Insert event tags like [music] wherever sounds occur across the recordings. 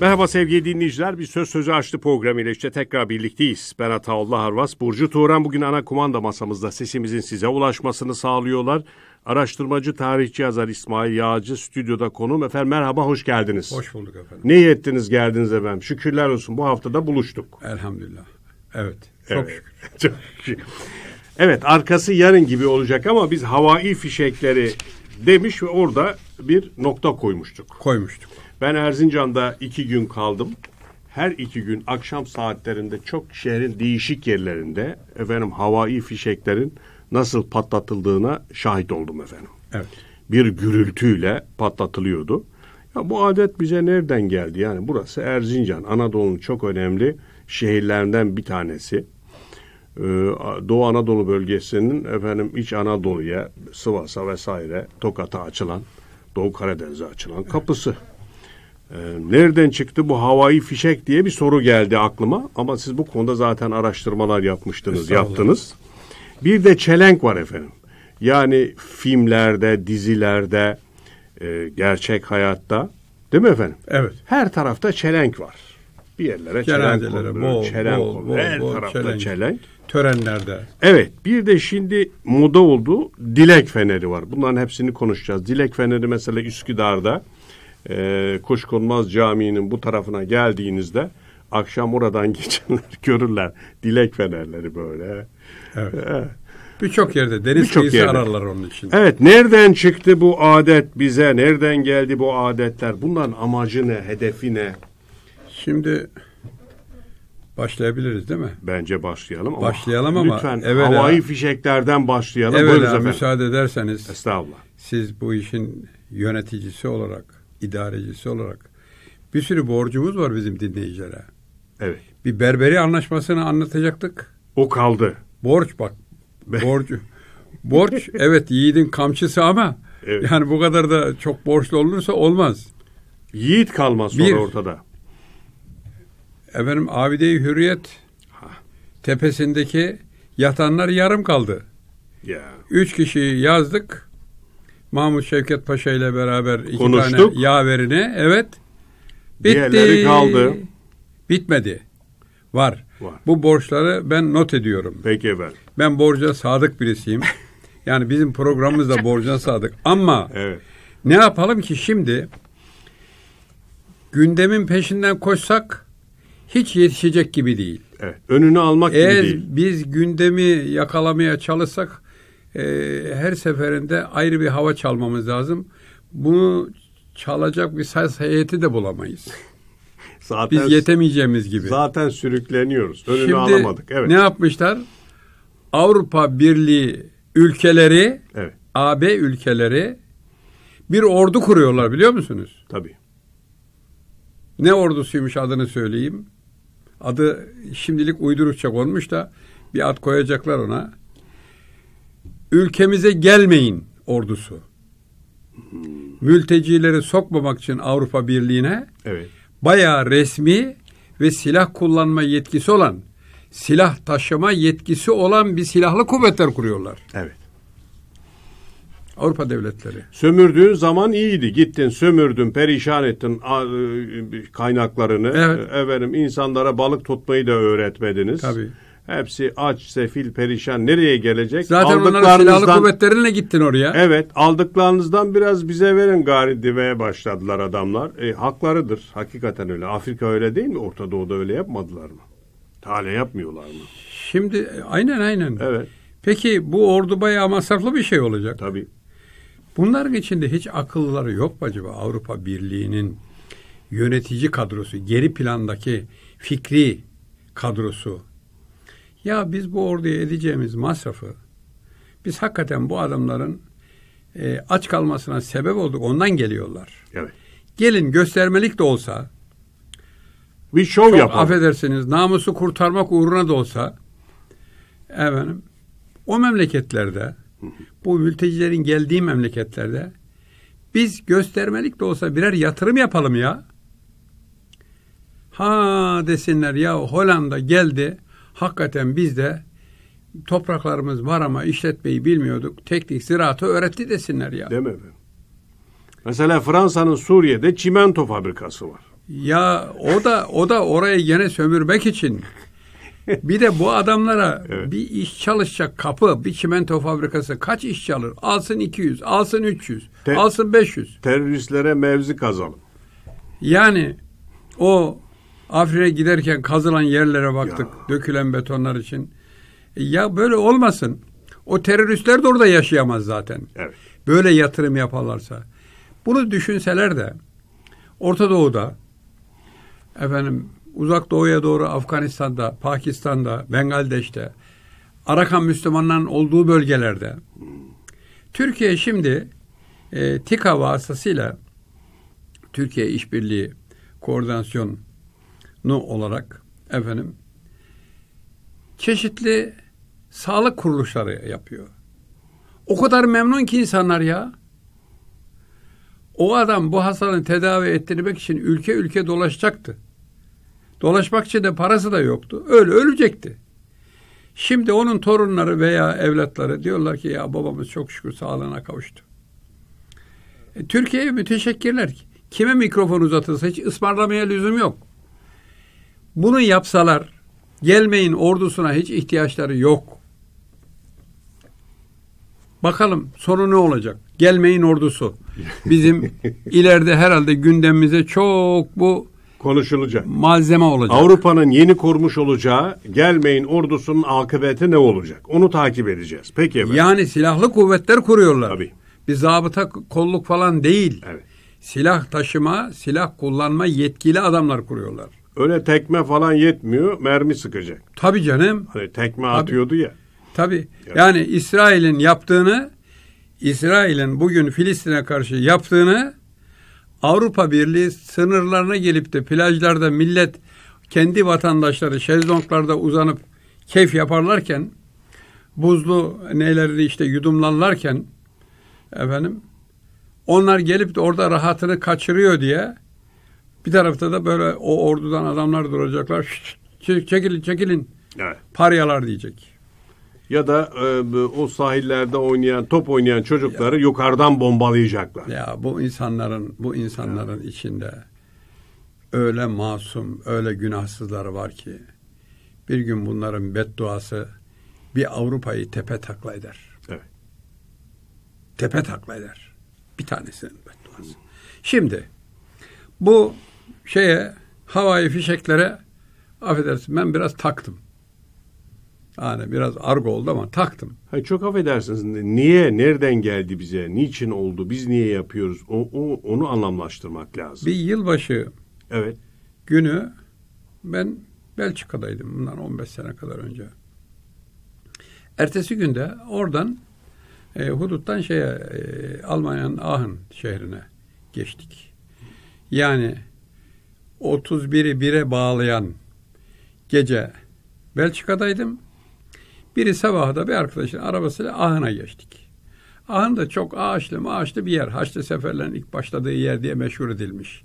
Merhaba sevgili dinleyiciler. Bir Söz Sözü Açtı ile işte tekrar birlikteyiz. Ben Ataullah Arvas, Burcu Turan bugün ana kumanda masamızda sesimizin size ulaşmasını sağlıyorlar. Araştırmacı, tarihçi, yazar İsmail Yağcı stüdyoda konuğum. Efendim merhaba, hoş geldiniz. Hoş bulduk efendim. Ne iyi ettiniz geldiniz efendim. Şükürler olsun bu haftada buluştuk. Elhamdülillah. Evet, çok evet. [laughs] çok şükür. Evet, arkası yarın gibi olacak ama biz havai fişekleri demiş ve orada bir nokta koymuştuk. Koymuştuk. Ben Erzincan'da iki gün kaldım. Her iki gün akşam saatlerinde çok şehrin değişik yerlerinde efendim havai fişeklerin nasıl patlatıldığına şahit oldum efendim. Evet. Bir gürültüyle patlatılıyordu. Ya bu adet bize nereden geldi? Yani burası Erzincan, Anadolu'nun çok önemli şehirlerinden bir tanesi. Ee, Doğu Anadolu bölgesinin efendim iç Anadolu'ya, Sivas'a vesaire, Tokat'a açılan, Doğu Karadeniz'e açılan kapısı. E, nereden çıktı bu havai fişek diye bir soru geldi aklıma. Ama siz bu konuda zaten araştırmalar yapmıştınız, yaptınız. Bir de çelenk var efendim. Yani filmlerde, dizilerde, e, gerçek hayatta değil mi efendim? Evet. Her tarafta çelenk var. Bir yerlere çelenk konuluyor, bol, çelenk bol, konuluyor. Her bol, tarafta çelenk. çelenk. Törenlerde. Evet. Bir de şimdi moda oldu. Dilek feneri var. Bunların hepsini konuşacağız. Dilek feneri mesela Üsküdar'da e, ee, Kuşkonmaz Camii'nin bu tarafına geldiğinizde akşam oradan [laughs] geçenler görürler. Dilek fenerleri böyle. Evet. evet. Birçok yerde deniz Birçok kıyısı yerde. ararlar onun için. Evet nereden çıktı bu adet bize? Nereden geldi bu adetler? Bunların amacı ne? Hedefi ne? Şimdi başlayabiliriz değil mi? Bence başlayalım başlayalım ama lütfen evvela, havai fişeklerden başlayalım. Evet, müsaade ederseniz. Estağfurullah. Siz bu işin yöneticisi olarak idarecisi olarak. Bir sürü borcumuz var bizim dinleyicilere. Evet. Bir berberi anlaşmasını anlatacaktık. O kaldı. Borç bak. Borç. borç [laughs] evet yiğidin kamçısı ama evet. yani bu kadar da çok borçlu olursa olmaz. Yiğit kalmaz sonra Bir, ortada. Efendim Abide-i Hürriyet ha. tepesindeki yatanlar yarım kaldı. Ya. Üç kişi yazdık. Mahmut Şevket Paşa ile beraber iki Konuştuk. tane yaverini. Evet. Bitti. Diğerleri kaldı. Bitmedi. Var. Var. Bu borçları ben not ediyorum. Peki efendim. Ben borca sadık birisiyim. [laughs] yani bizim programımız da borca sadık. Ama evet. ne yapalım ki şimdi gündemin peşinden koşsak hiç yetişecek gibi değil. Evet. Önünü almak Eğer gibi değil. Eğer biz gündemi yakalamaya çalışsak e, her seferinde ayrı bir hava çalmamız lazım. Bunu çalacak bir ses heyeti de bulamayız. [laughs] zaten, Biz yetemeyeceğimiz gibi. Zaten sürükleniyoruz. Önünü Şimdi, alamadık. Evet. Ne yapmışlar? Avrupa Birliği ülkeleri, evet. AB ülkeleri bir ordu kuruyorlar biliyor musunuz? Tabii. Ne ordusuymuş adını söyleyeyim. Adı şimdilik uydurukça olmuş da bir ad koyacaklar ona ülkemize gelmeyin ordusu. Hmm. Mültecileri sokmamak için Avrupa Birliği'ne evet. bayağı resmi ve silah kullanma yetkisi olan, silah taşıma yetkisi olan bir silahlı kuvvetler kuruyorlar. Evet. Avrupa devletleri. Sömürdüğün zaman iyiydi. Gittin sömürdün, perişan ettin e, kaynaklarını. Evet. Efendim insanlara balık tutmayı da öğretmediniz. Tabii. Hepsi aç, sefil, perişan nereye gelecek? Zaten onların silahlı kuvvetlerine gittin oraya. Evet aldıklarınızdan biraz bize verin gari diveye başladılar adamlar. E, haklarıdır hakikaten öyle. Afrika öyle değil mi? Orta Doğu'da öyle yapmadılar mı? Tale yapmıyorlar mı? Şimdi aynen aynen. Evet. Peki bu ordu bayağı masraflı bir şey olacak. Tabii. Bunların içinde hiç akılları yok mu acaba Avrupa Birliği'nin yönetici kadrosu, geri plandaki fikri kadrosu ya biz bu orduya edeceğimiz masrafı biz hakikaten bu adamların e, aç kalmasına sebep olduk. Ondan geliyorlar. Evet. Gelin göstermelik de olsa bir show çok yapalım. Affedersiniz namusu kurtarmak uğruna da olsa efendim o memleketlerde bu mültecilerin geldiği memleketlerde biz göstermelik de olsa birer yatırım yapalım ya. Ha desinler ya Hollanda geldi Hakikaten biz de topraklarımız var ama işletmeyi bilmiyorduk. Teknik ziraatı öğretti desinler ya. Değil mi efendim? Mesela Fransa'nın Suriye'de çimento fabrikası var. Ya o da o da orayı yine sömürmek için. bir de bu adamlara [laughs] evet. bir iş çalışacak kapı, bir çimento fabrikası kaç iş alır? Alsın 200, alsın 300, Te- alsın 500. Teröristlere mevzi kazalım. Yani o Afrin'e giderken kazılan yerlere baktık. Ya. Dökülen betonlar için. E, ya böyle olmasın. O teröristler de orada yaşayamaz zaten. Evet. Böyle yatırım yaparlarsa. Bunu düşünseler de Orta Doğu'da efendim uzak doğuya doğru Afganistan'da, Pakistan'da, Bengaldeş'te, Arakan Müslümanların olduğu bölgelerde Türkiye şimdi e, TİKA vasıtasıyla Türkiye İşbirliği Koordinasyon olarak efendim çeşitli sağlık kuruluşları yapıyor. O kadar memnun ki insanlar ya. O adam bu hastanın tedavi ettirmek için ülke ülke dolaşacaktı. Dolaşmak için de parası da yoktu. Öyle ölecekti. Şimdi onun torunları veya evlatları diyorlar ki ya babamız çok şükür sağlığına kavuştu. E, Türkiye'ye müteşekkirler. Kime mikrofon uzatılsa hiç ısmarlamaya lüzum yok. Bunu yapsalar gelmeyin ordusuna hiç ihtiyaçları yok. Bakalım sonu ne olacak? Gelmeyin ordusu. Bizim [laughs] ileride herhalde gündemimize çok bu konuşulacak. Malzeme olacak. Avrupa'nın yeni kurmuş olacağı gelmeyin ordusunun akıbeti ne olacak? Onu takip edeceğiz. Peki efendim. Yani silahlı kuvvetler kuruyorlar. Tabii. Bir zabıta kolluk falan değil. Evet. Silah taşıma, silah kullanma yetkili adamlar kuruyorlar. Öyle tekme falan yetmiyor, mermi sıkacak. Tabii canım. Hani tekme Tabii. atıyordu ya. Tabii. Yani, İsrail'in yaptığını, İsrail'in bugün Filistin'e karşı yaptığını Avrupa Birliği sınırlarına gelip de plajlarda millet kendi vatandaşları şezlonglarda uzanıp keyif yaparlarken buzlu neylerini işte yudumlarlarken efendim onlar gelip de orada rahatını kaçırıyor diye bir tarafta da böyle o ordudan adamlar duracaklar. Şşş, çekilin çekilin. Evet. Paryalar diyecek. Ya da e, o sahillerde oynayan, top oynayan çocukları ya. yukarıdan bombalayacaklar. Ya bu insanların bu insanların ya. içinde öyle masum, öyle günahsızlar var ki bir gün bunların bedduası bir Avrupa'yı tepe takla eder. Evet. Tepe takla eder. Bir tanesinin bedduası. Şimdi bu şeye havai fişeklere affedersin ben biraz taktım. Yani biraz argo oldu ama taktım. Hayır çok affedersiniz. Niye, nereden geldi bize, niçin oldu, biz niye yapıyoruz? O, o, onu anlamlaştırmak lazım. Bir yılbaşı evet. günü ben Belçika'daydım bundan 15 sene kadar önce. Ertesi günde oradan e, huduttan şeye e, Almanya'nın Aachen şehrine geçtik. Yani 31'i 1'e bağlayan gece Belçika'daydım. Biri sabahda bir arkadaşın arabasıyla Ahın'a geçtik. Ahın da çok ağaçlı maaşlı bir yer. Haçlı seferlerin ilk başladığı yer diye meşhur edilmiş.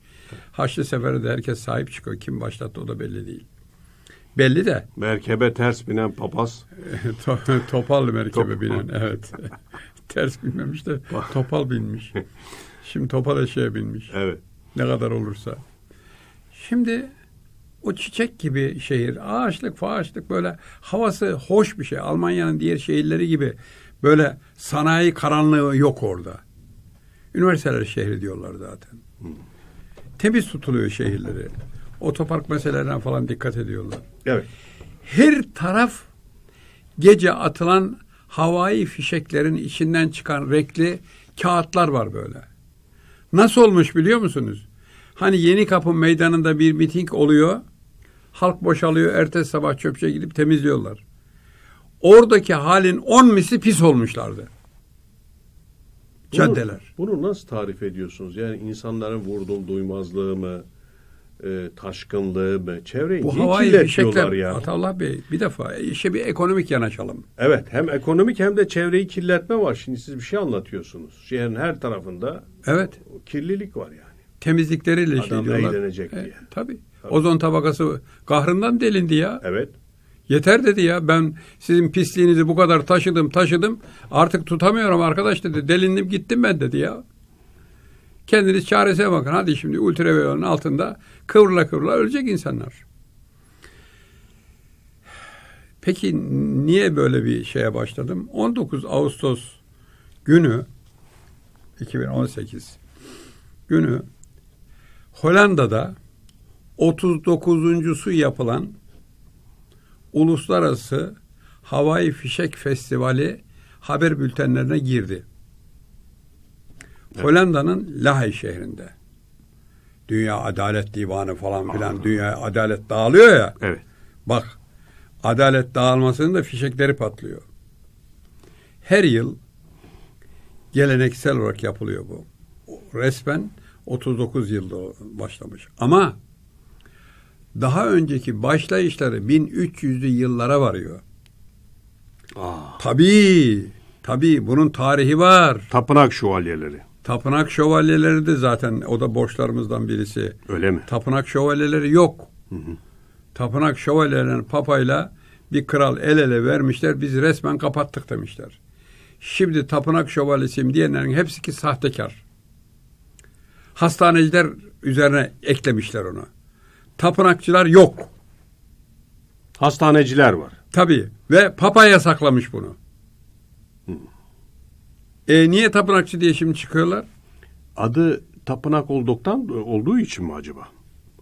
Haçlı seferi de herkes sahip çıkıyor. Kim başlattı o da belli değil. Belli de. Merkebe ters binen papaz. [laughs] topal merkebe binen evet. [laughs] ters binmemiş de topal binmiş. [laughs] Şimdi topal eşeğe binmiş. Evet. Ne kadar olursa. Şimdi o çiçek gibi şehir, ağaçlık, faağaçlık böyle havası hoş bir şey. Almanya'nın diğer şehirleri gibi böyle sanayi karanlığı yok orada. Üniversiteler şehri diyorlar zaten. Hmm. Temiz tutuluyor şehirleri. Otopark meselelerine falan dikkat ediyorlar. Evet. Her taraf gece atılan havai fişeklerin içinden çıkan renkli kağıtlar var böyle. Nasıl olmuş biliyor musunuz? Hani Yeni Kapı Meydanı'nda bir miting oluyor. Halk boşalıyor. Ertesi sabah çöpçe gidip temizliyorlar. Oradaki halin on misli pis olmuşlardı. Caddeler. Bunu, bunu nasıl tarif ediyorsunuz? Yani insanların vurdum duymazlığı mı? E, taşkınlığı mı? Çevreyi Bu havai kirletiyorlar ya. Yani. Atallah Bey bir defa işe bir ekonomik yanaşalım. Evet hem ekonomik hem de çevreyi kirletme var. Şimdi siz bir şey anlatıyorsunuz. Şehrin her tarafında evet. kirlilik var yani temizlikleriyle Adam şey diyorlar. eğlenecek e, Tabii. tabii. Ozon tabakası kahrından delindi ya. Evet. Yeter dedi ya ben sizin pisliğinizi bu kadar taşıdım taşıdım artık tutamıyorum arkadaş dedi delindim gittim ben dedi ya. Kendiniz çaresine bakın hadi şimdi ultraviyolun altında kıvrıla kıvrıla ölecek insanlar. Peki niye böyle bir şeye başladım? 19 Ağustos günü 2018 günü Hollanda'da 39.sü yapılan Uluslararası Havai Fişek Festivali haber bültenlerine girdi. Evet. Hollanda'nın Lahey şehrinde. Dünya Adalet Divanı falan filan. Dünya adalet dağılıyor ya. Evet. Bak adalet dağılmasının da fişekleri patlıyor. Her yıl geleneksel olarak yapılıyor bu. Resmen 39 yılda başlamış. Ama daha önceki başlayışları 1300'lü yıllara varıyor. Aa. Ah. Tabii, tabii bunun tarihi var. Tapınak şövalyeleri. Tapınak şövalyeleri de zaten o da borçlarımızdan birisi. Öyle mi? Tapınak şövalyeleri yok. Hı hı. Tapınak şövalyelerini papayla bir kral el ele vermişler. Biz resmen kapattık demişler. Şimdi tapınak şövalyesiyim diyenlerin hepsi ki sahtekar. Hastaneciler üzerine eklemişler onu. Tapınakçılar yok. Hastaneciler var. Tabii ve papa yasaklamış bunu. E niye tapınakçı diye şimdi çıkıyorlar? Adı tapınak olduktan olduğu için mi acaba?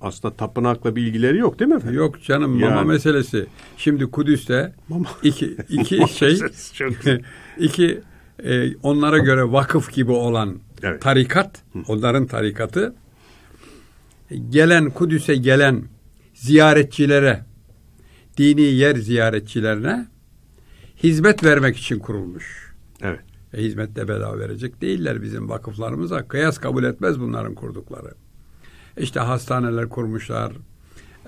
Aslında tapınakla bir ilgileri yok değil mi efendim? Yok canım yani. mama meselesi. Şimdi Kudüs'te mama. iki, iki [laughs] şey [laughs] iki e, onlara göre vakıf gibi olan evet. tarikat, onların tarikatı gelen Kudüs'e gelen ziyaretçilere, dini yer ziyaretçilerine hizmet vermek için kurulmuş. Evet. E, hizmet bedava verecek değiller bizim vakıflarımıza. Kıyas kabul etmez bunların kurdukları. İşte hastaneler kurmuşlar.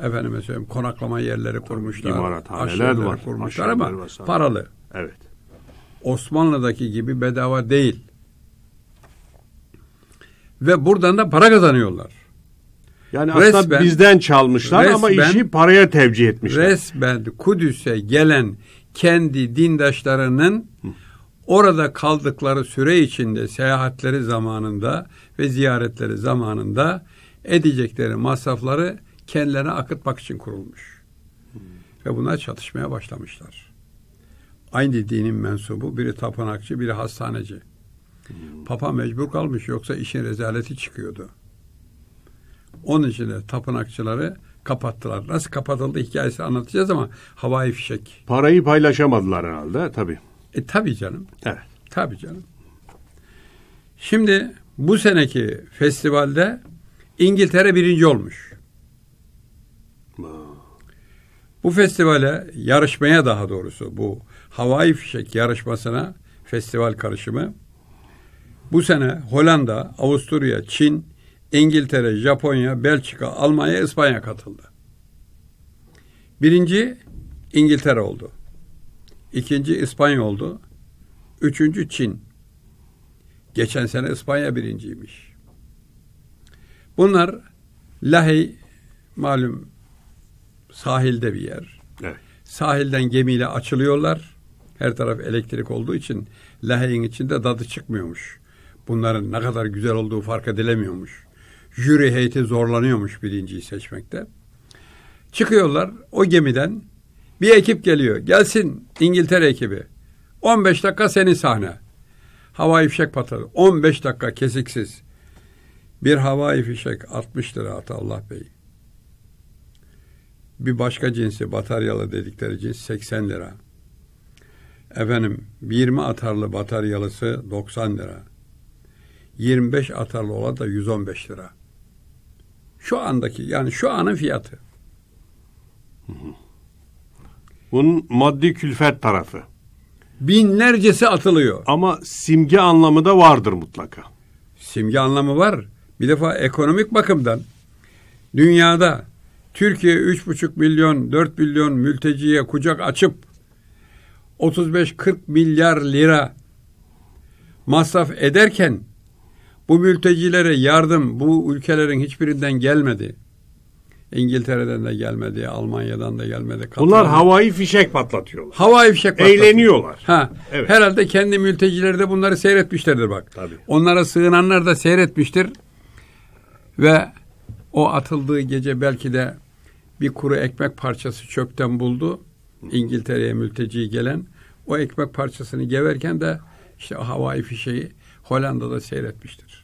Efendime söyleyeyim konaklama yerleri kurmuşlar. İmarathaneler var. kurmuşlar ama paralı. Evet. Osmanlı'daki gibi bedava değil. Ve buradan da para kazanıyorlar. Yani resmen, aslında bizden çalmışlar resmen, ama işi paraya tevcih etmişler. Resmen Kudüs'e gelen kendi dindaşlarının orada kaldıkları süre içinde seyahatleri zamanında ve ziyaretleri zamanında edecekleri masrafları kendilerine akıtmak için kurulmuş. Ve bunlar çatışmaya başlamışlar aynı dinin mensubu. Biri tapınakçı, biri hastaneci. Hmm. Papa mecbur kalmış yoksa işin rezaleti çıkıyordu. Onun için de tapınakçıları kapattılar. Nasıl kapatıldı hikayesi anlatacağız ama havai fişek. Parayı paylaşamadılar herhalde tabii. E tabii canım. Evet. Tabii canım. Şimdi bu seneki festivalde İngiltere birinci olmuş. Bu festivale yarışmaya daha doğrusu bu havai fişek yarışmasına festival karışımı. Bu sene Hollanda, Avusturya, Çin, İngiltere, Japonya, Belçika, Almanya, İspanya katıldı. Birinci İngiltere oldu. İkinci İspanya oldu. Üçüncü Çin. Geçen sene İspanya birinciymiş. Bunlar Lahey malum sahilde bir yer. Evet. Sahilden gemiyle açılıyorlar. Her taraf elektrik olduğu için laheyin içinde dadı çıkmıyormuş. Bunların ne kadar güzel olduğu fark edilemiyormuş. Jüri heyeti zorlanıyormuş birinciyi seçmekte. Çıkıyorlar o gemiden bir ekip geliyor. Gelsin İngiltere ekibi. 15 dakika senin sahne. Hava fişek patladı. 15 dakika kesiksiz. Bir hava fişek 60 lira at Allah Bey. Bir başka cinsi bataryalı dedikleri cins 80 lira. Efendim 20 atarlı bataryalısı 90 lira. 25 atarlı olan da 115 lira. Şu andaki yani şu anın fiyatı. Bunun maddi külfet tarafı. Binlercesi atılıyor. Ama simge anlamı da vardır mutlaka. Simge anlamı var. Bir defa ekonomik bakımdan dünyada Türkiye 3,5 milyon, 4 milyon mülteciye kucak açıp 35-40 milyar lira masraf ederken bu mültecilere yardım bu ülkelerin hiçbirinden gelmedi. İngiltere'den de gelmedi, Almanya'dan da gelmedi. Katar'dan. Bunlar havai fişek patlatıyorlar. Havai fişek patlatıyorlar. Eğleniyorlar. Ha. Evet. Herhalde kendi mültecileri de bunları seyretmişlerdir bak. Tabii. Onlara sığınanlar da seyretmiştir. Ve o atıldığı gece belki de bir kuru ekmek parçası çöpten buldu. İngiltere'ye mülteci gelen o ekmek parçasını geverken de işte havai fişeği Hollanda'da seyretmiştir.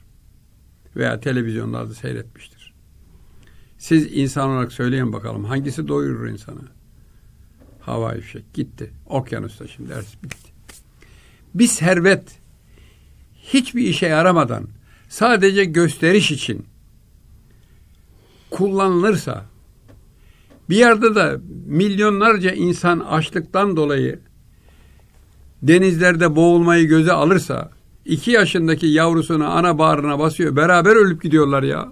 Veya televizyonlarda seyretmiştir. Siz insan olarak söyleyin bakalım hangisi doyurur insanı? Havai fişek gitti. Okyanusta şimdi ders bitti. Bir servet hiçbir işe yaramadan sadece gösteriş için kullanılırsa bir yerde de milyonlarca insan açlıktan dolayı denizlerde boğulmayı göze alırsa iki yaşındaki yavrusunu ana bağrına basıyor. Beraber ölüp gidiyorlar ya.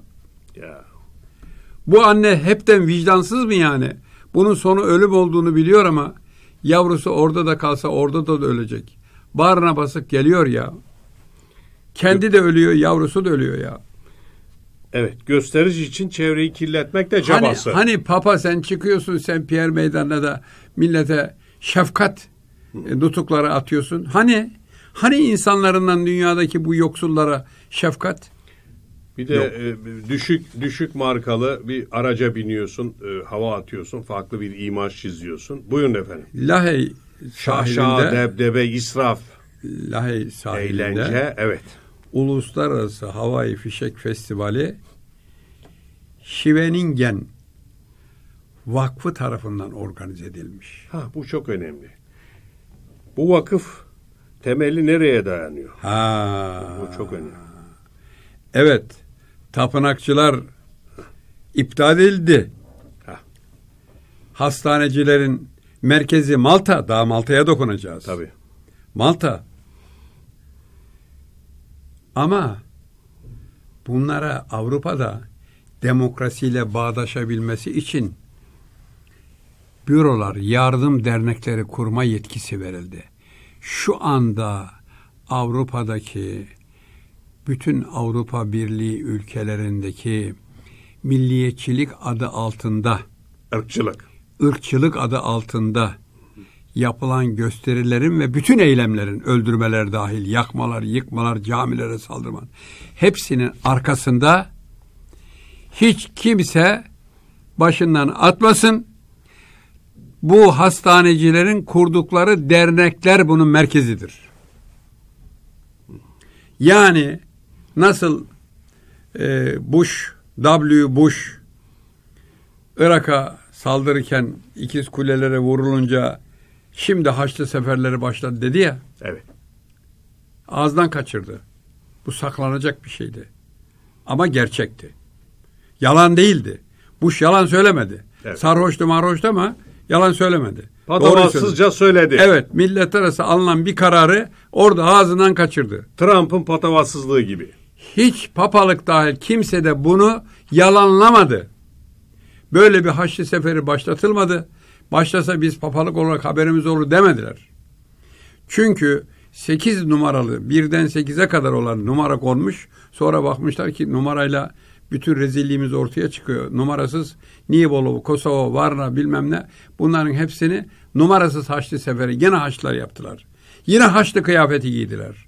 Bu anne hepten vicdansız mı yani? Bunun sonu ölüm olduğunu biliyor ama yavrusu orada da kalsa orada da, da ölecek. Bağrına basıp geliyor ya. Kendi de ölüyor, yavrusu da ölüyor ya. Evet, gösterici için çevreyi kirletmek de hani, cabası. Hani, hani papa sen çıkıyorsun sen Pierre Meydan'da da millete şefkat e, nutuklara atıyorsun. Hani hani insanlarından dünyadaki bu yoksullara şefkat? Bir de e, düşük düşük markalı bir araca biniyorsun, e, hava atıyorsun, farklı bir imaj çiziyorsun. Buyurun efendim. Lahey şahşa, debdebe, israf. Lahey sahilinde. Eğlence, evet. Uluslararası Havai Fişek Festivali Şiveningen Vakfı tarafından organize edilmiş. Ha bu çok önemli. Bu vakıf temeli nereye dayanıyor? Ha. Bu çok önemli. Evet. Tapınakçılar iptal edildi. Ha. Hastanecilerin merkezi Malta. Daha Malta'ya dokunacağız. Tabii. Malta. Ama bunlara Avrupa'da demokrasiyle bağdaşabilmesi için bürolar, yardım dernekleri kurma yetkisi verildi. Şu anda Avrupa'daki bütün Avrupa Birliği ülkelerindeki milliyetçilik adı altında ırkçılık ırkçılık adı altında yapılan gösterilerin ve bütün eylemlerin öldürmeler dahil yakmalar, yıkmalar, camilere saldırman hepsinin arkasında hiç kimse başından atmasın bu hastanecilerin kurdukları dernekler bunun merkezidir. Yani nasıl e, Bush, W. Bush Irak'a saldırırken ikiz kulelere vurulunca şimdi Haçlı seferleri başladı dedi ya. Evet. Ağızdan kaçırdı. Bu saklanacak bir şeydi. Ama gerçekti. Yalan değildi. Bush yalan söylemedi. Evet. Sarhoştu marhoştu ama Yalan söylemedi. Patavatsızca söyledi. Evet millet arası alınan bir kararı orada ağzından kaçırdı. Trump'ın patavatsızlığı gibi. Hiç papalık dahil kimse de bunu yalanlamadı. Böyle bir haçlı seferi başlatılmadı. Başlasa biz papalık olarak haberimiz olur demediler. Çünkü 8 numaralı birden 8'e kadar olan numara konmuş. Sonra bakmışlar ki numarayla bütün rezilliğimiz ortaya çıkıyor. Numarasız Nibolu, Kosova, Varna bilmem ne bunların hepsini numarasız Haçlı Seferi yine Haçlılar yaptılar. Yine Haçlı kıyafeti giydiler.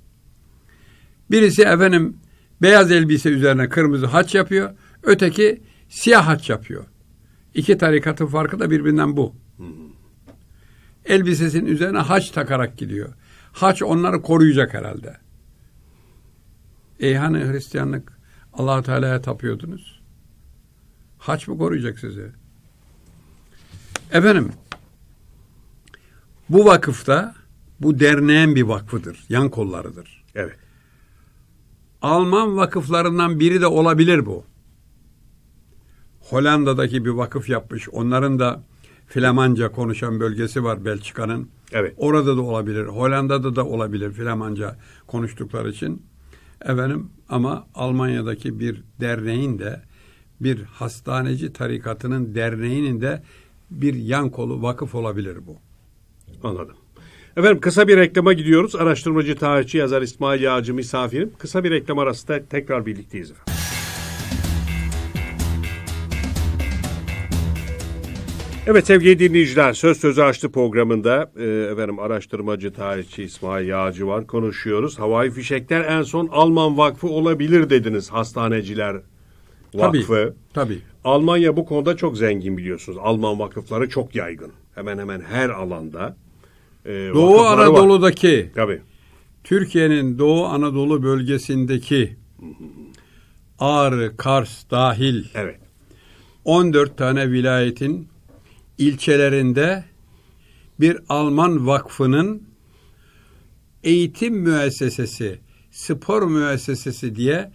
Birisi efendim beyaz elbise üzerine kırmızı haç yapıyor. Öteki siyah haç yapıyor. İki tarikatın farkı da birbirinden bu. Elbisesinin üzerine haç takarak gidiyor. Haç onları koruyacak herhalde. E hani Hristiyanlık allah Teala'ya tapıyordunuz? Haç mı koruyacak sizi? Efendim, bu vakıfta, bu derneğin bir vakfıdır, yan kollarıdır. Evet. Alman vakıflarından biri de olabilir bu. Hollanda'daki bir vakıf yapmış. Onların da Flamanca konuşan bölgesi var Belçika'nın. Evet. Orada da olabilir. Hollanda'da da olabilir Flamanca konuştukları için. Efendim ama Almanya'daki bir derneğin de bir hastaneci tarikatının derneğinin de bir yan kolu vakıf olabilir bu. Anladım. Efendim kısa bir reklama gidiyoruz. Araştırmacı tarihçi yazar İsmail Yağcı misafirim. Kısa bir reklam arasında tekrar birlikteyiz efendim. Evet sevgili dinleyiciler Söz Sözü Açtı programında e, efendim araştırmacı tarihçi İsmail Yağcı var konuşuyoruz. Havai fişekler en son Alman vakfı olabilir dediniz hastaneciler vakfı. Tabii, tabii. Almanya bu konuda çok zengin biliyorsunuz. Alman vakıfları çok yaygın. Hemen hemen her alanda. E, Doğu Anadolu'daki var. tabii. Türkiye'nin Doğu Anadolu bölgesindeki Ağrı, Kars dahil evet. 14 tane vilayetin ilçelerinde bir Alman vakfının eğitim müessesesi, spor müessesesi diye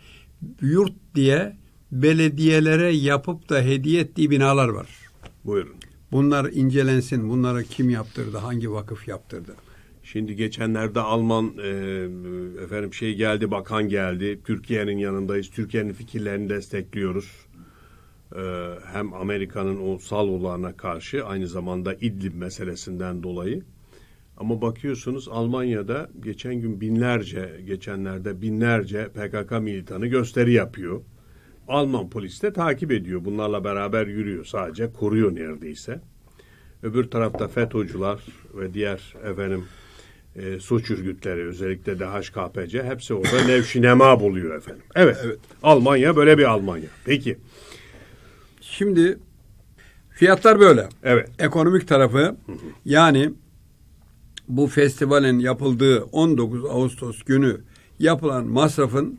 yurt diye belediyelere yapıp da hediye ettiği binalar var. Buyurun. Bunlar incelensin. Bunları kim yaptırdı? Hangi vakıf yaptırdı? Şimdi geçenlerde Alman e, efendim şey geldi, bakan geldi. Türkiye'nin yanındayız. Türkiye'nin fikirlerini destekliyoruz e, hem Amerika'nın o saldırılarına karşı aynı zamanda İdlib meselesinden dolayı ama bakıyorsunuz Almanya'da geçen gün binlerce, geçenlerde binlerce PKK militanı gösteri yapıyor. Alman polis de takip ediyor. Bunlarla beraber yürüyor sadece, koruyor neredeyse. Öbür tarafta FETÖ'cüler ve diğer efendim e, suç örgütleri özellikle de HKPC hepsi orada levşinema [laughs] buluyor efendim. Evet, evet. Almanya böyle bir Almanya. Peki Şimdi fiyatlar böyle. Evet. Ekonomik tarafı yani bu festivalin yapıldığı 19 Ağustos günü yapılan masrafın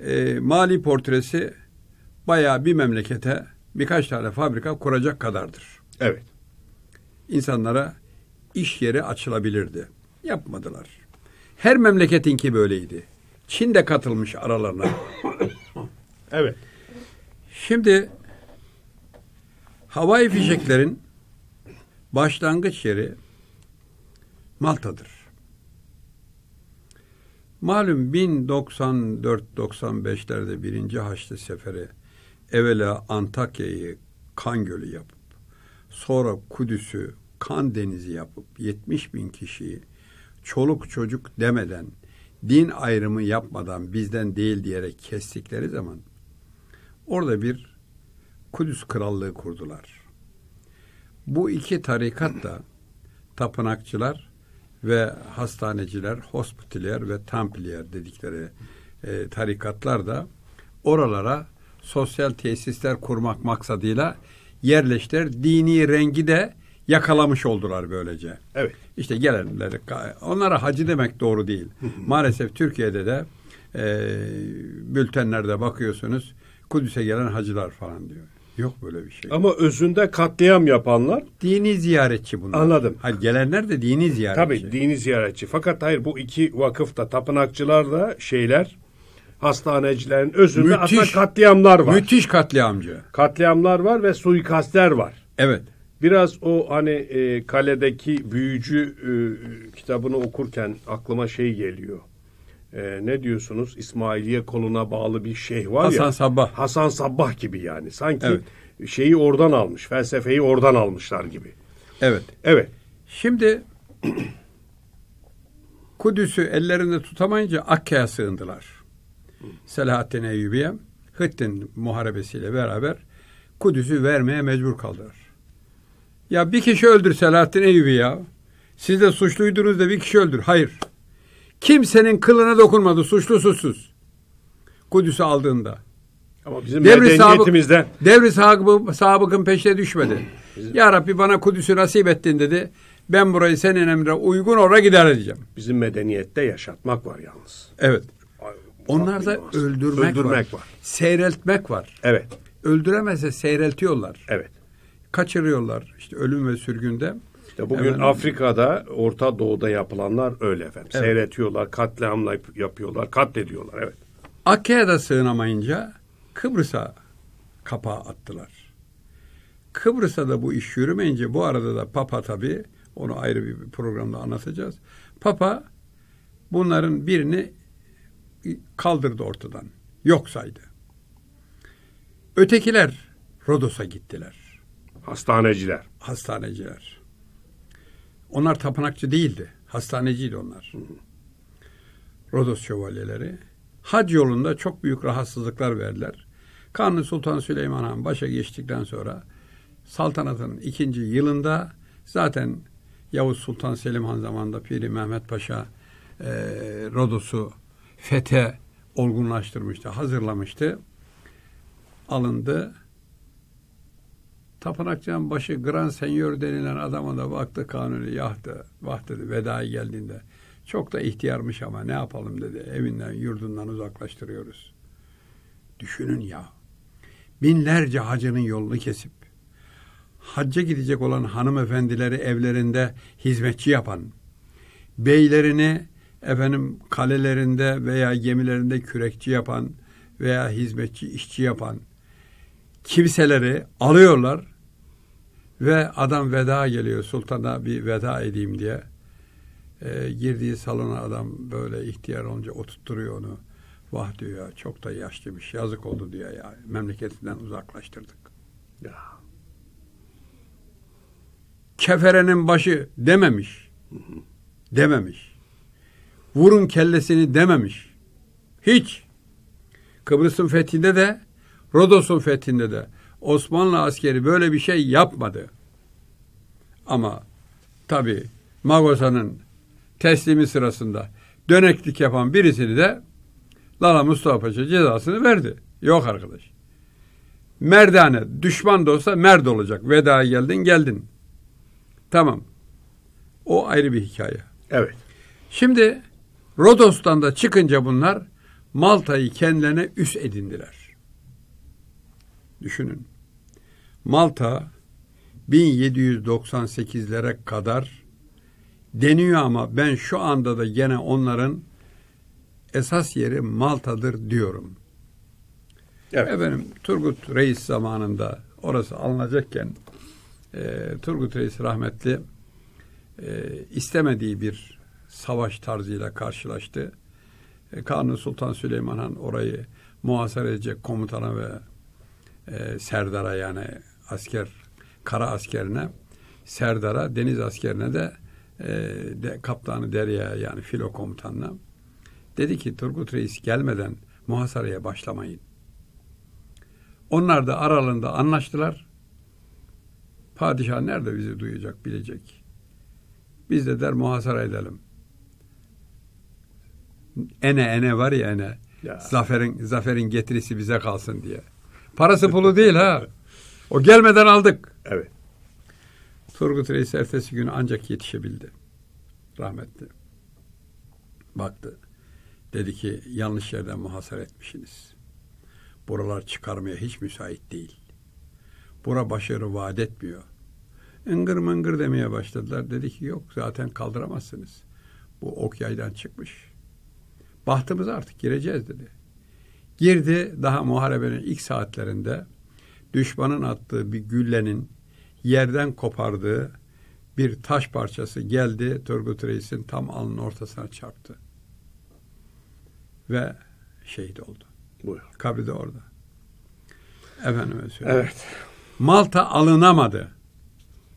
e, mali portresi bayağı bir memlekete birkaç tane fabrika kuracak kadardır. Evet. İnsanlara iş yeri açılabilirdi. Yapmadılar. Her memleketinki böyleydi. Çin de katılmış aralarına. evet. Şimdi Havai fişeklerin başlangıç yeri Malta'dır. Malum 1094-95'lerde birinci Haçlı Seferi evvela Antakya'yı kan gölü yapıp sonra Kudüs'ü kan denizi yapıp 70 bin kişiyi çoluk çocuk demeden din ayrımı yapmadan bizden değil diyerek kestikleri zaman orada bir Kudüs Krallığı kurdular. Bu iki tarikat da tapınakçılar ve hastaneciler, hospitaller ve tampliyer dedikleri e, tarikatlar da oralara sosyal tesisler kurmak maksadıyla yerleştir, Dini rengi de yakalamış oldular böylece. Evet. İşte gelenleri onlara hacı demek doğru değil. Maalesef Türkiye'de de e, bültenlerde bakıyorsunuz Kudüs'e gelen hacılar falan diyor. Yok böyle bir şey. Ama özünde katliam yapanlar dini ziyaretçi bunlar. Anladım. Hayır gelenler de dini ziyaretçi. Tabii dini ziyaretçi. Fakat hayır bu iki vakıfta tapınakçılar da şeyler hastanecilerin özünde müthiş, katliamlar var. Müthiş katliamcı. Katliamlar var ve suikastler var. Evet. Biraz o hani e, kaledeki büyücü e, kitabını okurken aklıma şey geliyor e, ne diyorsunuz İsmailiye koluna bağlı bir şey var Hasan ya. Hasan Sabbah. Hasan Sabbah gibi yani. Sanki evet. şeyi oradan almış, felsefeyi oradan almışlar gibi. Evet. Evet. Şimdi [clears throat] Kudüs'ü ellerinde tutamayınca Akka'ya sığındılar. Selahattin Eyyubi'ye Hıttin muharebesiyle beraber Kudüs'ü vermeye mecbur kaldılar. Ya bir kişi öldür Selahattin Eyyubi ya. Siz de suçluydunuz da bir kişi öldür. Hayır. Kimsenin kılına dokunmadı suçlu susuz. Kudüs'ü aldığında. Ama bizim devri medeniyetimizden. Sabık, devri sabık, sabıkın peşine düşmedi. Bizim... Ya Rabbi bana Kudüs'ü nasip ettin dedi. Ben burayı senin emre uygun oraya gider edeceğim. Bizim medeniyette yaşatmak var yalnız. Evet. Onlar da öldürmek, öldürmek var. var. Seyreltmek var. Evet. Öldüremezse seyreltiyorlar. Evet. Kaçırıyorlar işte ölüm ve sürgünde. İşte bugün Hemen... Afrika'da, Orta Doğu'da yapılanlar öyle efendim. Evet. Seyretiyorlar, katliamla yapıyorlar, katlediyorlar evet. Akya'da sığınamayınca Kıbrıs'a kapağı attılar. Kıbrıs'a da bu iş yürümeyince bu arada da Papa tabii onu ayrı bir programda anlatacağız. Papa bunların birini kaldırdı ortadan. Yok saydı. Ötekiler Rodos'a gittiler. Hastaneciler. Hastaneciler. Onlar tapınakçı değildi. Hastaneciydi onlar. Rodos şövalyeleri. Hac yolunda çok büyük rahatsızlıklar verdiler. Kanuni Sultan Süleyman Han başa geçtikten sonra saltanatın ikinci yılında zaten Yavuz Sultan Selim Han zamanında Piri Mehmet Paşa e, Rodos'u fete olgunlaştırmıştı, hazırlamıştı. Alındı. Tapınakçı'nın başı Grand Senyor denilen adama da baktı kanuni yahtı, vah dedi vedaya geldiğinde. Çok da ihtiyarmış ama ne yapalım dedi. Evinden, yurdundan uzaklaştırıyoruz. Düşünün ya. Binlerce hacının yolunu kesip hacca gidecek olan hanımefendileri evlerinde hizmetçi yapan, beylerini efendim kalelerinde veya gemilerinde kürekçi yapan veya hizmetçi işçi yapan kimseleri alıyorlar ve adam veda geliyor sultana bir veda edeyim diye. E, girdiği salona adam böyle ihtiyar olunca oturtturuyor onu. Vah diyor ya çok da yaşlıymış yazık oldu diyor ya memleketinden uzaklaştırdık. Ya. Keferenin başı dememiş. Dememiş. Vurun kellesini dememiş. Hiç. Kıbrıs'ın fethinde de Rodos'un fethinde de Osmanlı askeri böyle bir şey yapmadı. Ama tabi Magosa'nın teslimi sırasında döneklik yapan birisini de Lala Mustafa Paşa cezasını verdi. Yok arkadaş. Merdane, düşman da olsa merd olacak. Veda geldin, geldin. Tamam. O ayrı bir hikaye. Evet. Şimdi Rodos'tan da çıkınca bunlar Malta'yı kendilerine üst edindiler. Düşünün. Malta 1798'lere kadar deniyor ama ben şu anda da gene onların esas yeri Malta'dır diyorum. Evet. Efendim Turgut Reis zamanında orası alınacakken e, Turgut Reis rahmetli e, istemediği bir savaş tarzıyla karşılaştı. E, Kanuni Sultan Süleyman Han orayı muhasara edecek komutana ve e, Serdar'a yani asker kara askerine Serdar'a deniz askerine de, e, de kaptanı Derya yani filo komutanına dedi ki Turgut Reis gelmeden muhasaraya başlamayın. Onlar da aralığında anlaştılar. Padişah nerede bizi duyacak, bilecek. Biz de der muhasara edelim. Ene ene var ya ene. Ya. Zaferin zaferin getirisi bize kalsın diye. Parası [laughs] pulu değil ha. O gelmeden aldık. Evet. Turgut Reis ertesi günü ancak yetişebildi. Rahmetli. Baktı. Dedi ki yanlış yerden muhasar etmişsiniz. Buralar çıkarmaya hiç müsait değil. Bura başarı vaat etmiyor. Ingır mıngır demeye başladılar. Dedi ki yok zaten kaldıramazsınız. Bu ok yaydan çıkmış. Bahtımız artık gireceğiz dedi. Girdi daha muharebenin ilk saatlerinde düşmanın attığı bir güllenin yerden kopardığı bir taş parçası geldi Turgut Reis'in tam alnının ortasına çarptı. Ve şehit oldu. Buyur. Kabri de orada. Efendime söyleyeyim. Evet. Malta alınamadı.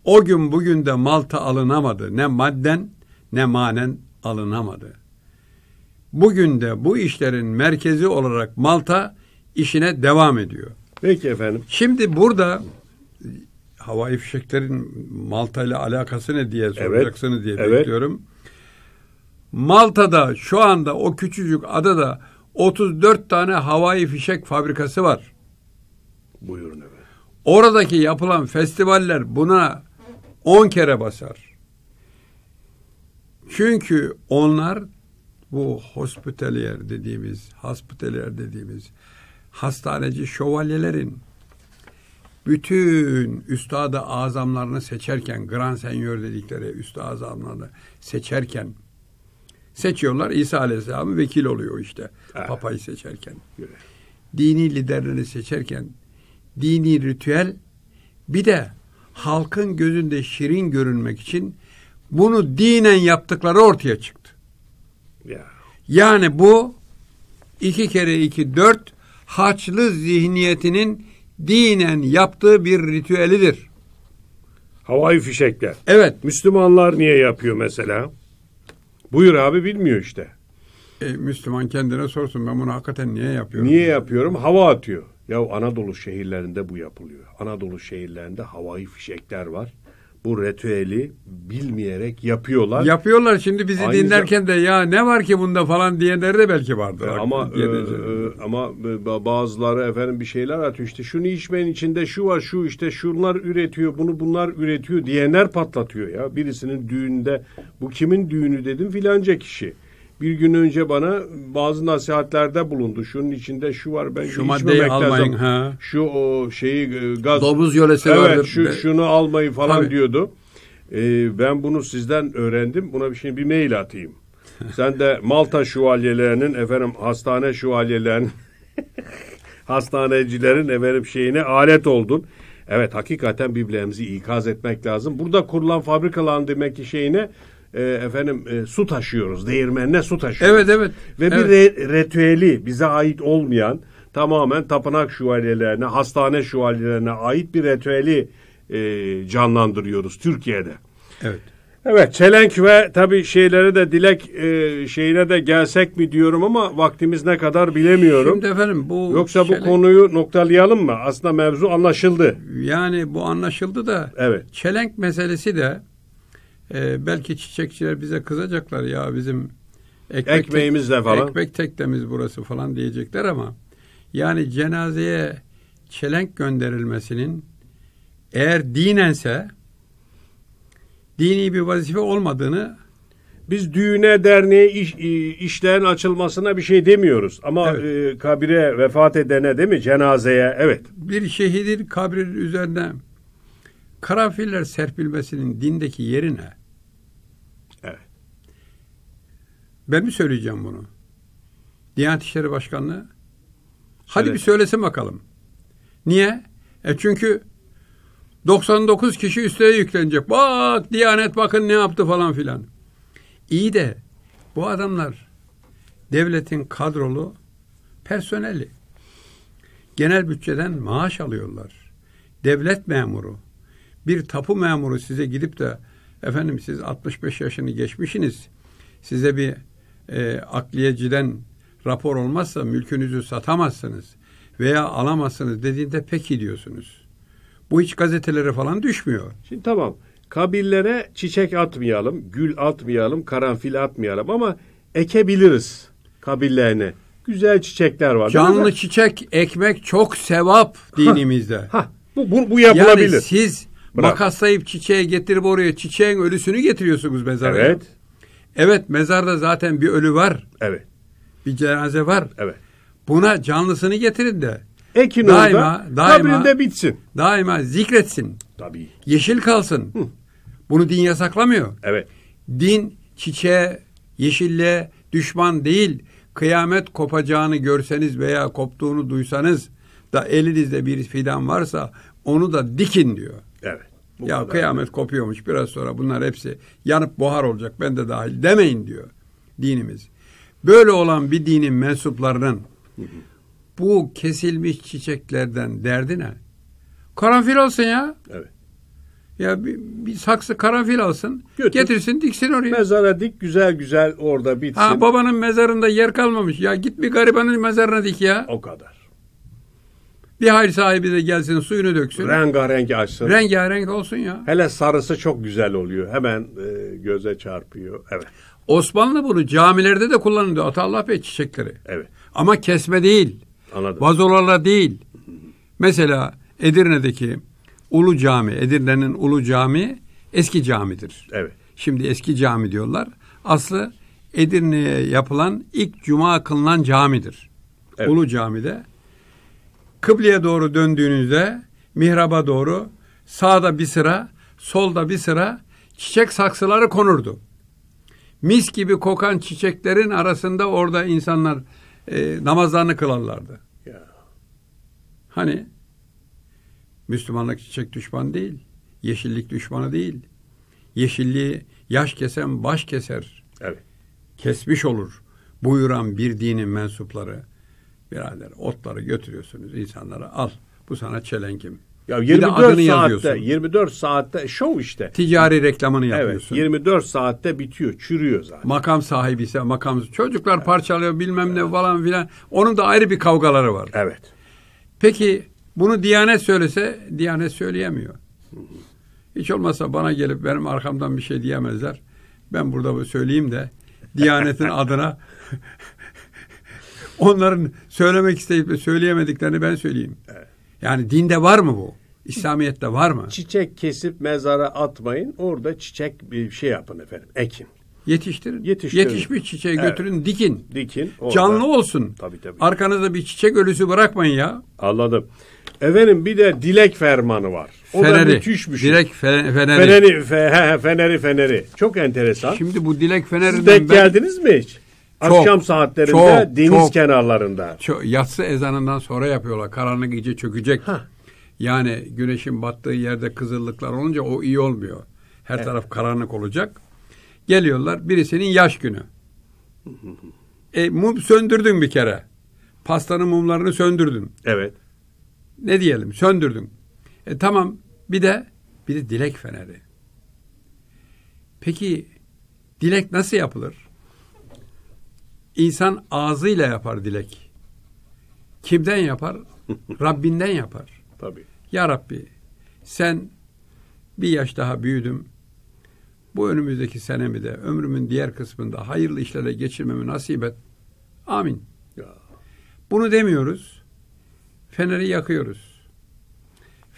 O gün bugün de Malta alınamadı. Ne madden ne manen alınamadı. Bugün de bu işlerin merkezi olarak Malta işine devam ediyor. Peki efendim. Şimdi burada havai fişeklerin Malta ile alakası ne diye soracaksınız evet, diye evet. bekliyorum. Malta'da şu anda o küçücük adada 34 tane havai fişek fabrikası var. Buyurun evet. Oradaki yapılan festivaller buna 10 kere basar. Çünkü onlar bu hospitalier dediğimiz, hospitalier dediğimiz hastaneci şövalyelerin bütün üstadı azamlarını seçerken, Grand senior dedikleri üstadı azamlarını seçerken seçiyorlar. İsa Aleyhisselam'ı vekil oluyor işte. Ha. Papayı seçerken. Dini liderlerini seçerken dini ritüel bir de halkın gözünde şirin görünmek için bunu dinen yaptıkları ortaya çıktı. Yani bu iki kere iki dört haçlı zihniyetinin dinen yaptığı bir ritüelidir. Havai fişekler. Evet. Müslümanlar niye yapıyor mesela? Buyur abi bilmiyor işte. E, Müslüman kendine sorsun ben bunu hakikaten niye yapıyorum? Niye yapıyorum? Hava atıyor. Ya Anadolu şehirlerinde bu yapılıyor. Anadolu şehirlerinde havai fişekler var bu ritüeli bilmeyerek yapıyorlar. Yapıyorlar şimdi bizi Aynı dinlerken de ya ne var ki bunda falan diyenler de belki vardır. E, ama e, e, ama e, bazıları efendim bir şeyler atıyor işte şunu içmenin içinde şu var şu işte şunlar üretiyor bunu bunlar üretiyor diyenler patlatıyor ya. Birisinin düğünde bu kimin düğünü dedim filanca kişi bir gün önce bana bazı nasihatlerde bulundu. Şunun içinde şu var ben şu maddeyi almayın ha. Şu o şeyi e, gaz domuz yölesi evet, vardır. şu şunu almayı falan Tabii. diyordu. Ee, ben bunu sizden öğrendim. Buna bir şey bir mail atayım. [laughs] Sen de Malta şövalyelerinin efendim hastane şövalyelerinin [laughs] hastanecilerin efendim şeyine alet oldun. Evet hakikaten birbirlerimizi ikaz etmek lazım. Burada kurulan fabrikaların demek ki şeyine e, efendim e, su taşıyoruz. Değirmenine su taşıyoruz. Evet evet. Ve evet. bir re, ritüeli bize ait olmayan tamamen tapınak şövalyelerine, hastane şövalyelerine ait bir ritüeli e, canlandırıyoruz Türkiye'de. Evet. Evet çelenk ve tabii şeylere de dilek e, şeyine de gelsek mi diyorum ama vaktimiz ne kadar bilemiyorum. Şimdi efendim bu Yoksa çelenk, bu konuyu noktalayalım mı? Aslında mevzu anlaşıldı. Yani bu anlaşıldı da evet. çelenk meselesi de e, belki çiçekçiler bize kızacaklar ya bizim ekmek ekmeğimizle tek, falan. Ekmek teknemiz burası falan diyecekler ama yani cenazeye çelenk gönderilmesinin eğer dinense dini bir vazife olmadığını biz düğüne, derneğe, iş, e, işlerin açılmasına bir şey demiyoruz. Ama evet. e, kabire, vefat edene değil mi? Cenazeye, evet. Bir şehidin kabrin üzerine karafiller serpilmesinin dindeki yerine Ben mi söyleyeceğim bunu? Diyanet İşleri Başkanlığı. Hadi evet. bir söylesin bakalım. Niye? E çünkü 99 kişi üstüne yüklenecek. Bak Diyanet bakın ne yaptı falan filan. İyi de bu adamlar devletin kadrolu personeli. Genel bütçeden maaş alıyorlar. Devlet memuru. Bir tapu memuru size gidip de efendim siz 65 yaşını geçmişsiniz. Size bir e, akliyeciden rapor olmazsa mülkünüzü satamazsınız veya alamazsınız dediğinde peki diyorsunuz. Bu hiç gazetelere falan düşmüyor. Şimdi tamam kabirlere çiçek atmayalım, gül atmayalım, karanfil atmayalım ama ekebiliriz kabirlerini. Güzel çiçekler var. Canlı çiçek ekmek çok sevap dinimizde. Ha, bu, bu, bu yapılabilir. Yani siz Bravo. makaslayıp çiçeği getirip oraya çiçeğin ölüsünü getiriyorsunuz mezarına. Evet. Evet mezarda zaten bir ölü var. Evet. Bir cenaze var. Evet. Buna canlısını getirin de. Ekin daima, orada, daima, kabrinde bitsin. Daima zikretsin. Tabii. Yeşil kalsın. Hı. Bunu din yasaklamıyor. Evet. Din çiçeğe, yeşille düşman değil. Kıyamet kopacağını görseniz veya koptuğunu duysanız da elinizde bir fidan varsa onu da dikin diyor. Evet. Bu ya kadar. kıyamet kopuyormuş biraz sonra bunlar hepsi yanıp buhar olacak ben de dahil demeyin diyor dinimiz. Böyle olan bir dinin mensuplarının bu kesilmiş çiçeklerden derdi ne? Karanfil olsun ya. Evet. Ya bir, bir saksı karanfil alsın, Götür. getirsin, diksin oraya. Mezara dik, güzel güzel orada bitsin. Ha babanın mezarında yer kalmamış. Ya git bir garibanın mezarına dik ya. O kadar. Bir hayır sahibi de gelsin suyunu döksün. Rengarenk açsın. Rengarenk olsun ya. Hele sarısı çok güzel oluyor. Hemen e, göze çarpıyor. Evet. Osmanlı bunu camilerde de kullanıyordu. Atallah Bey çiçekleri. Evet. Ama kesme değil. Anladım. Vazolarla değil. Mesela Edirne'deki Ulu Cami, Edirne'nin Ulu Cami eski camidir. Evet. Şimdi eski cami diyorlar. Aslı Edirne'ye yapılan ilk cuma kılınan camidir. Evet. Ulu Cami'de Kıbleye doğru döndüğünüzde mihraba doğru sağda bir sıra, solda bir sıra çiçek saksıları konurdu. Mis gibi kokan çiçeklerin arasında orada insanlar e, namazlarını kılarlardı. Hani Müslümanlık çiçek düşman değil, yeşillik düşmanı değil. Yeşilliği yaş kesen baş keser. Evet. Kesmiş olur buyuran bir dinin mensupları birader otları götürüyorsunuz insanlara al bu sana çelengim. Ya 24 saatte yazıyorsun. 24 saatte şov işte. Ticari reklamını yapıyorsun. Evet, 24 saatte bitiyor, çürüyor zaten. Makam sahibi ise makam çocuklar evet. parçalıyor bilmem evet. ne falan filan. Onun da ayrı bir kavgaları var. Evet. Peki bunu Diyanet söylese Diyanet söyleyemiyor. Hiç olmazsa bana gelip benim arkamdan bir şey diyemezler. Ben burada bu söyleyeyim de Diyanet'in [laughs] adına Onların söylemek isteyip de söyleyemediklerini ben söyleyeyim. Yani dinde var mı bu? İslamiyet'te var mı? Çiçek kesip mezara atmayın. Orada çiçek bir şey yapın efendim. Ekin. Yetiştirin. Yetiştirin. Yetişmiş çiçeği evet. götürün dikin. Dikin. Orada. Canlı olsun. Tabii tabii. Arkanızda bir çiçek ölüsü bırakmayın ya. Anladım. Efendim bir de dilek fermanı var. O feneri. da müthiş bir şey. Dilek fe, feneri. Feneri, fe, feneri, feneri. Çok enteresan. Şimdi bu dilek fenerinden Siz denk ben... geldiniz mi hiç? Çok, Akşam saatlerinde çok, deniz çok, kenarlarında. Çok, yatsı ezanından sonra yapıyorlar. Karanlık iyice çökecek. Hah. Yani güneşin battığı yerde kızıllıklar olunca o iyi olmuyor. Her evet. taraf karanlık olacak. Geliyorlar birisinin yaş günü. e, mum söndürdün bir kere. Pastanın mumlarını söndürdün. Evet. Ne diyelim söndürdün. E, tamam bir de bir de dilek feneri. Peki dilek nasıl yapılır? İnsan ağzıyla yapar dilek. Kimden yapar? [laughs] Rabbinden yapar. Tabii. Ya Rabbi sen bir yaş daha büyüdüm. Bu önümüzdeki senemi de ömrümün diğer kısmında hayırlı işlerle geçirmemi nasip et. Amin. Ya. Bunu demiyoruz. Feneri yakıyoruz.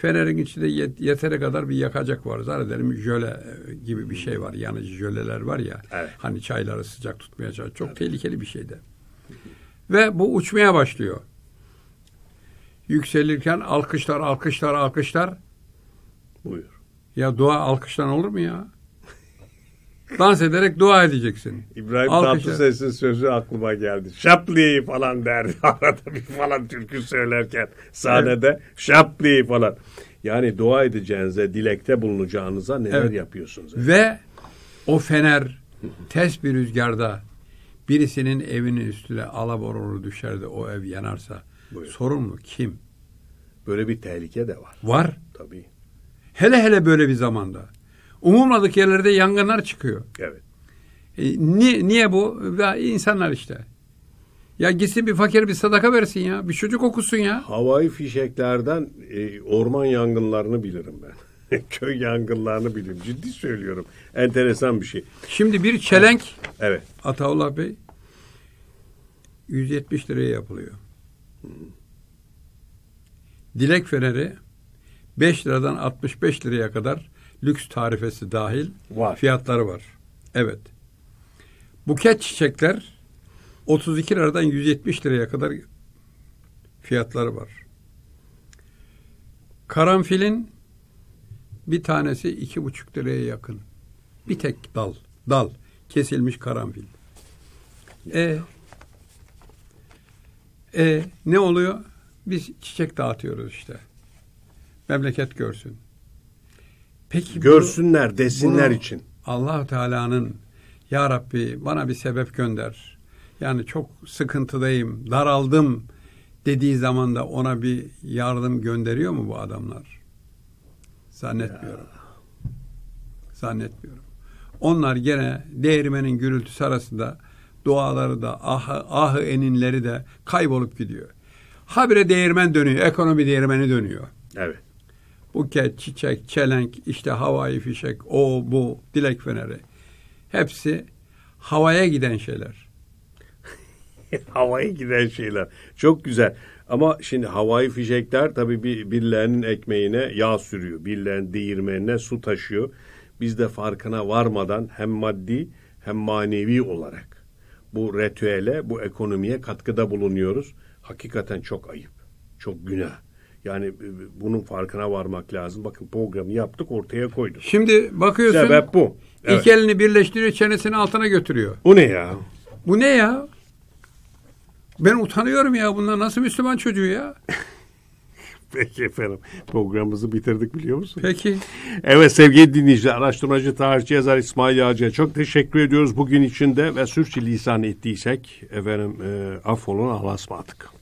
Fenerin içinde yet, yetere kadar bir yakacak var. Zannederim jöle e, gibi bir şey var. yanıcı jöleler var ya. Evet. Hani çayları sıcak tutmaya çalışıyor. Çok evet. tehlikeli bir şey de Ve bu uçmaya başlıyor. Yükselirken alkışlar, alkışlar, alkışlar. Buyur. Ya dua alkıştan olur mu ya? dans ederek dua edeceksin. İbrahim Alkışa. Tatlıses'in sözü aklıma geldi. Şapliyi falan derdi [laughs] arada bir falan türkü söylerken sahnede evet. şapliyi falan. Yani dua edeceğinize, dilekte bulunacağınıza neler evet. yapıyorsunuz? Yani? Ve o fener ters bir rüzgarda birisinin evinin üstüne alaboronu düşerdi o ev yanarsa Buyurun. sorumlu kim? Böyle bir tehlike de var. Var. Tabii. Hele hele böyle bir zamanda. Umulmadık yerlerde yangınlar çıkıyor. Evet. E, ni, niye bu? Ya insanlar işte. Ya gitsin bir fakir bir sadaka versin ya. Bir çocuk okusun ya. Havai fişeklerden e, orman yangınlarını bilirim ben. [laughs] Köy yangınlarını bilirim. Ciddi söylüyorum. Enteresan bir şey. Şimdi bir çelenk evet. Ataullah Bey 170 liraya yapılıyor. Hmm. Dilek feneri 5 liradan 65 liraya kadar lüks tarifesi dahil var. fiyatları var. Evet. Buket çiçekler 32 liradan 170 liraya kadar fiyatları var. Karanfilin bir tanesi iki buçuk liraya yakın. Bir tek dal. Dal. Kesilmiş karanfil. E, e ne oluyor? Biz çiçek dağıtıyoruz işte. Memleket görsün. Peki görsünler, bu, desinler için. Allah Teala'nın ya Rabbi bana bir sebep gönder. Yani çok sıkıntıdayım, daraldım dediği zaman da ona bir yardım gönderiyor mu bu adamlar? Zannetmiyorum. Ya. Zannetmiyorum. Onlar gene değirmenin gürültüsü arasında duaları da ahı, ahı eninleri de kaybolup gidiyor. Habire değirmen dönüyor. Ekonomi değirmeni dönüyor. Evet buket, çiçek, çelenk, işte havai fişek, o bu, dilek feneri. Hepsi havaya giden şeyler. [laughs] havaya giden şeyler. Çok güzel. Ama şimdi havai fişekler tabii bir, birilerinin ekmeğine yağ sürüyor. Birilerinin değirmenine su taşıyor. Biz de farkına varmadan hem maddi hem manevi olarak bu ritüele, bu ekonomiye katkıda bulunuyoruz. Hakikaten çok ayıp, çok günah. Yani e, bunun farkına varmak lazım. Bakın programı yaptık ortaya koyduk. Şimdi bakıyorsun. Sebep bu. Evet. İki elini birleştiriyor çenesini altına götürüyor. Bu ne ya? Bu ne ya? Ben utanıyorum ya bunlar nasıl Müslüman çocuğu ya? [laughs] Peki efendim. Programımızı bitirdik biliyor musun? Peki. Evet sevgili dinleyiciler, araştırmacı, tarihçi, yazar İsmail Yağcı'ya çok teşekkür ediyoruz bugün içinde ve sürçülisan ettiysek efendim e, affolun Allah'a ısmarladık.